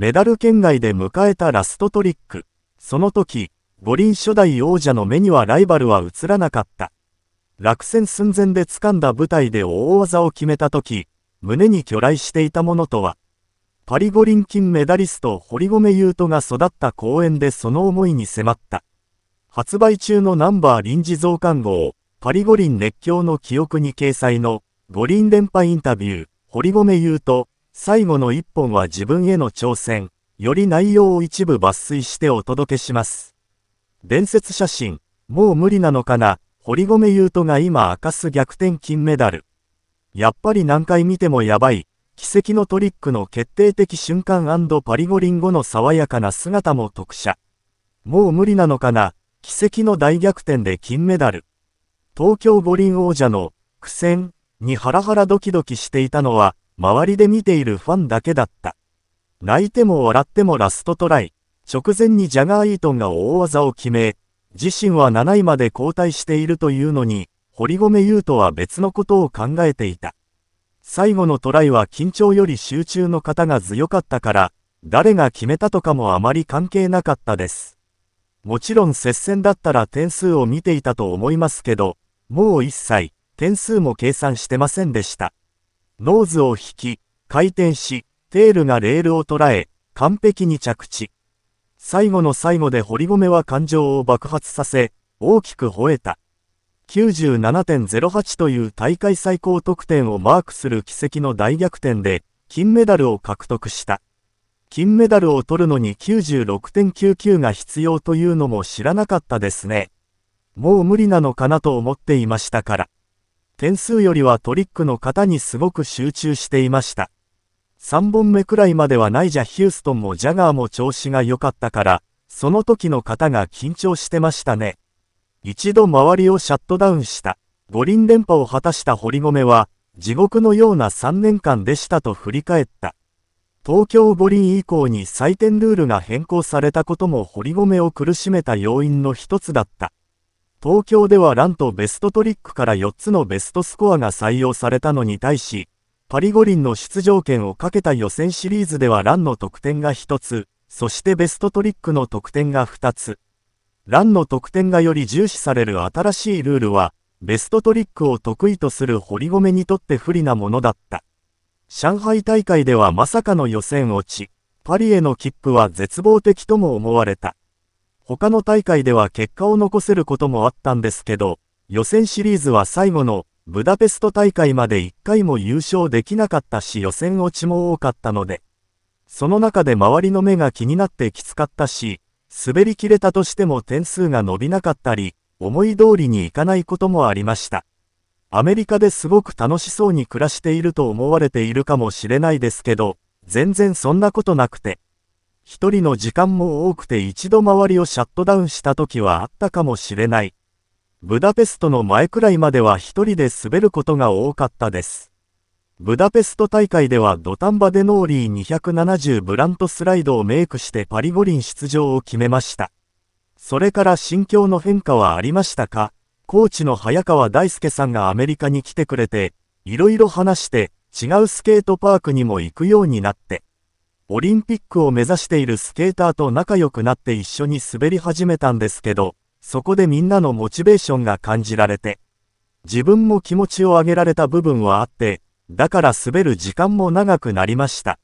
メダル圏外で迎えたラストトリック。その時、五輪初代王者の目にはライバルは映らなかった。落選寸前で掴んだ舞台で大技を決めた時、胸に巨来していたものとは、パリ五輪金メダリスト堀米優斗が育った公園でその思いに迫った。発売中のナンバー臨時増刊号、パリ五輪熱狂の記憶に掲載の五輪連覇インタビュー、堀米優斗、最後の一本は自分への挑戦、より内容を一部抜粋してお届けします。伝説写真、もう無理なのかな、堀米優斗が今明かす逆転金メダル。やっぱり何回見てもやばい、奇跡のトリックの決定的瞬間パリ五輪後の爽やかな姿も特写。もう無理なのかな、奇跡の大逆転で金メダル。東京五輪王者の苦戦にハラハラドキドキしていたのは、周りで見ているファンだけだった。泣いても笑ってもラストトライ。直前にジャガー・イートンが大技を決め、自身は7位まで交代しているというのに、堀米優斗は別のことを考えていた。最後のトライは緊張より集中の方が強かったから、誰が決めたとかもあまり関係なかったです。もちろん接戦だったら点数を見ていたと思いますけど、もう一切点数も計算してませんでした。ノーズを引き、回転し、テールがレールを捉え、完璧に着地。最後の最後で堀米は感情を爆発させ、大きく吠えた。97.08という大会最高得点をマークする奇跡の大逆転で、金メダルを獲得した。金メダルを取るのに96.99が必要というのも知らなかったですね。もう無理なのかなと思っていましたから。点数よりはトリックの型にすごく集中していました。3本目くらいまではナイジャ・ヒューストンもジャガーも調子が良かったから、その時の方が緊張してましたね。一度周りをシャットダウンした。五輪連覇を果たした堀米は、地獄のような3年間でしたと振り返った。東京五輪以降に採点ルールが変更されたことも堀米を苦しめた要因の一つだった。東京ではランとベストトリックから4つのベストスコアが採用されたのに対し、パリ五輪の出場権をかけた予選シリーズではランの得点が1つ、そしてベストトリックの得点が2つ。ランの得点がより重視される新しいルールは、ベストトリックを得意とする堀米にとって不利なものだった。上海大会ではまさかの予選落ち、パリへの切符は絶望的とも思われた。他の大会では結果を残せることもあったんですけど、予選シリーズは最後のブダペスト大会まで1回も優勝できなかったし予選落ちも多かったので、その中で周りの目が気になってきつかったし、滑り切れたとしても点数が伸びなかったり、思い通りにいかないこともありました。アメリカですごく楽しそうに暮らしていると思われているかもしれないですけど、全然そんなことなくて、一人の時間も多くて一度周りをシャットダウンした時はあったかもしれない。ブダペストの前くらいまでは一人で滑ることが多かったです。ブダペスト大会では土壇場でノーリー270ブラントスライドをメイクしてパリ五輪出場を決めました。それから心境の変化はありましたかコーチの早川大輔さんがアメリカに来てくれて、いろいろ話して、違うスケートパークにも行くようになって。オリンピックを目指しているスケーターと仲良くなって一緒に滑り始めたんですけど、そこでみんなのモチベーションが感じられて、自分も気持ちを上げられた部分はあって、だから滑る時間も長くなりました。